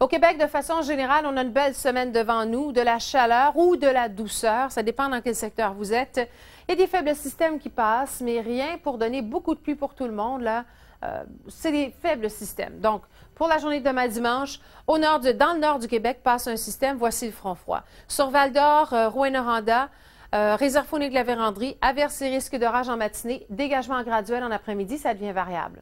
Au Québec, de façon générale, on a une belle semaine devant nous, de la chaleur ou de la douceur, ça dépend dans quel secteur vous êtes. et des faibles systèmes qui passent, mais rien pour donner beaucoup de pluie pour tout le monde. Là, euh, c'est des faibles systèmes. Donc, pour la journée de demain dimanche, au nord dans le nord du Québec passe un système, voici le front froid. Sur Val d'Or, euh, rouyn noranda euh, réserve de la véranderie, averse et risque d'orage en matinée, dégagement graduel en après-midi, ça devient variable.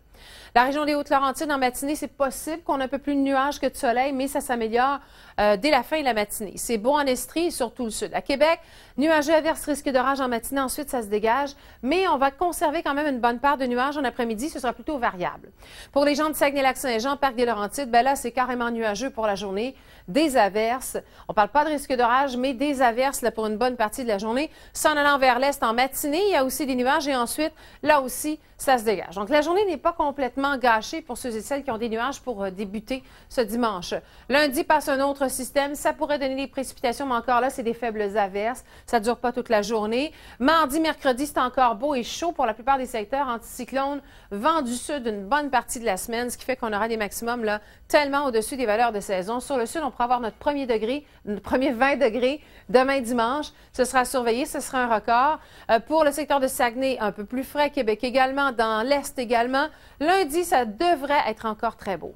La région des Hautes-Laurentides en matinée, c'est possible qu'on ait un peu plus de nuages que de soleil, mais ça s'améliore euh, dès la fin de la matinée. C'est beau en Estrie et surtout le sud. À Québec, nuageux, averse, risque d'orage en matinée, ensuite ça se dégage, mais on va conserver quand même une bonne part de nuages en après-midi, ce sera plutôt variable. Pour les gens de Saguenay-Lac-Saint-Jean, Parc des Laurentides, ben là, c'est carrément nuageux pour la journée, des averses. On ne parle pas de risque d'orage, mais des averses là, pour une bonne partie de la journée s'en allant vers l'est en matinée. Il y a aussi des nuages et ensuite, là aussi, ça se dégage. Donc, la journée n'est pas complètement gâchée pour ceux et celles qui ont des nuages pour euh, débuter ce dimanche. Lundi passe un autre système. Ça pourrait donner des précipitations, mais encore là, c'est des faibles averses. Ça ne dure pas toute la journée. Mardi, mercredi, c'est encore beau et chaud pour la plupart des secteurs. Anticyclone, vent du sud une bonne partie de la semaine, ce qui fait qu'on aura des maximums là, tellement au-dessus des valeurs de saison. Sur le sud, on pourra avoir notre premier degré, notre premier 20 degrés demain dimanche. Ce sera sur ce sera un record. Euh, pour le secteur de Saguenay, un peu plus frais. Québec également. Dans l'Est également. Lundi, ça devrait être encore très beau.